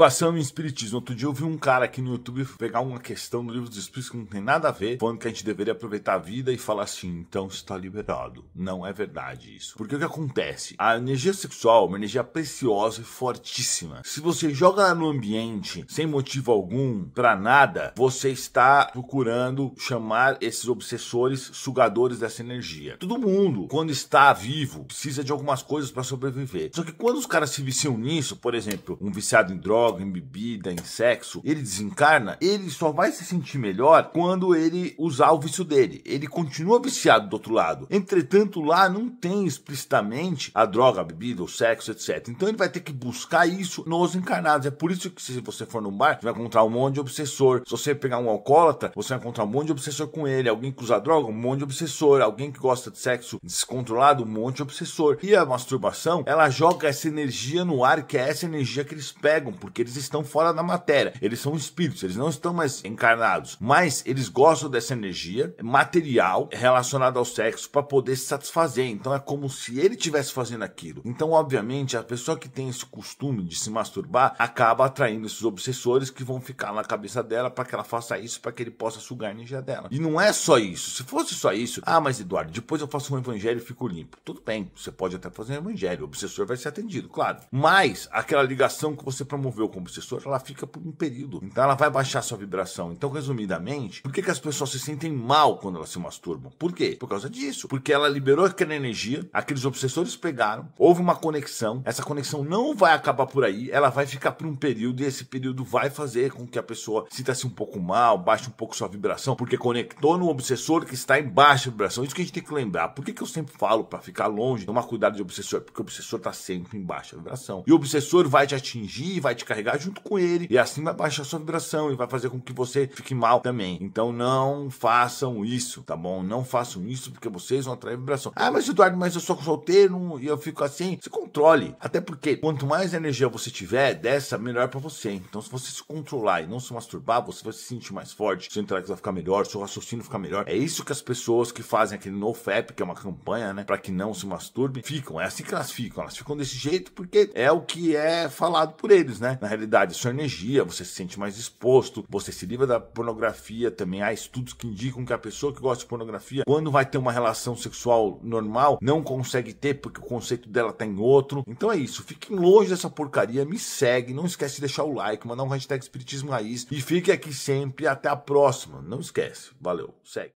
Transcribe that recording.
passando e espiritismo. Outro dia eu vi um cara aqui no YouTube pegar uma questão do livro dos espíritos que não tem nada a ver, falando que a gente deveria aproveitar a vida e falar assim: então está liberado. Não é verdade isso. Porque o que acontece? A energia sexual é uma energia preciosa e fortíssima. Se você joga ela no ambiente sem motivo algum, para nada, você está procurando chamar esses obsessores sugadores dessa energia. Todo mundo, quando está vivo, precisa de algumas coisas para sobreviver. Só que quando os caras se viciam nisso, por exemplo, um viciado em droga, droga, em bebida, em sexo, ele desencarna, ele só vai se sentir melhor quando ele usar o vício dele. Ele continua viciado do outro lado. Entretanto, lá não tem explicitamente a droga, a bebida, o sexo, etc. Então ele vai ter que buscar isso nos encarnados. É por isso que se você for num bar, você vai encontrar um monte de obsessor. Se você pegar um alcoólatra, você vai encontrar um monte de obsessor com ele. Alguém que usa droga, um monte de obsessor. Alguém que gosta de sexo descontrolado, um monte de obsessor. E a masturbação, ela joga essa energia no ar, que é essa energia que eles pegam, porque porque eles estão fora da matéria, eles são espíritos, eles não estão mais encarnados, mas eles gostam dessa energia material relacionada ao sexo para poder se satisfazer. Então é como se ele estivesse fazendo aquilo. Então, obviamente, a pessoa que tem esse costume de se masturbar acaba atraindo esses obsessores que vão ficar na cabeça dela para que ela faça isso, para que ele possa sugar a energia dela. E não é só isso. Se fosse só isso, ah, mas Eduardo, depois eu faço um evangelho e fico limpo. Tudo bem, você pode até fazer um evangelho, o obsessor vai ser atendido, claro. Mas aquela ligação que você promoveu desenvolveu o obsessora, ela fica por um período. Então ela vai baixar sua vibração. Então, resumidamente, por que, que as pessoas se sentem mal quando elas se masturbam? Por quê? Por causa disso. Porque ela liberou aquela energia, aqueles obsessores pegaram, houve uma conexão, essa conexão não vai acabar por aí, ela vai ficar por um período e esse período vai fazer com que a pessoa sinta-se um pouco mal, baixe um pouco sua vibração, porque conectou no obsessor que está em baixa vibração. Isso que a gente tem que lembrar. Por que, que eu sempre falo para ficar longe, tomar cuidado de obsessor? Porque o obsessor está sempre em baixa vibração. E o obsessor vai te atingir, vai te carregar junto com ele e assim vai baixar sua vibração e vai fazer com que você fique mal também. Então não façam isso, tá bom? Não façam isso porque vocês vão atrair vibração. Ah, mas Eduardo, mas eu sou solteiro e eu fico assim. Se controle. Até porque quanto mais energia você tiver dessa, melhor para você. Então se você se controlar e não se masturbar, você vai se sentir mais forte, seu intelecto vai ficar melhor, seu raciocínio ficar melhor. É isso que as pessoas que fazem aquele NoFap, que é uma campanha, né, para que não se masturbe, ficam. É assim que elas ficam. Elas ficam desse jeito porque é o que é falado por eles, né? Na realidade, sua energia, você se sente mais exposto, você se livra da pornografia também. Há estudos que indicam que a pessoa que gosta de pornografia, quando vai ter uma relação sexual normal, não consegue ter porque o conceito dela tá em outro. Então é isso, fiquem longe dessa porcaria, me segue, não esquece de deixar o like, mandar um hashtag Espiritismo Raiz e fique aqui sempre. Até a próxima. Não esquece. Valeu, segue.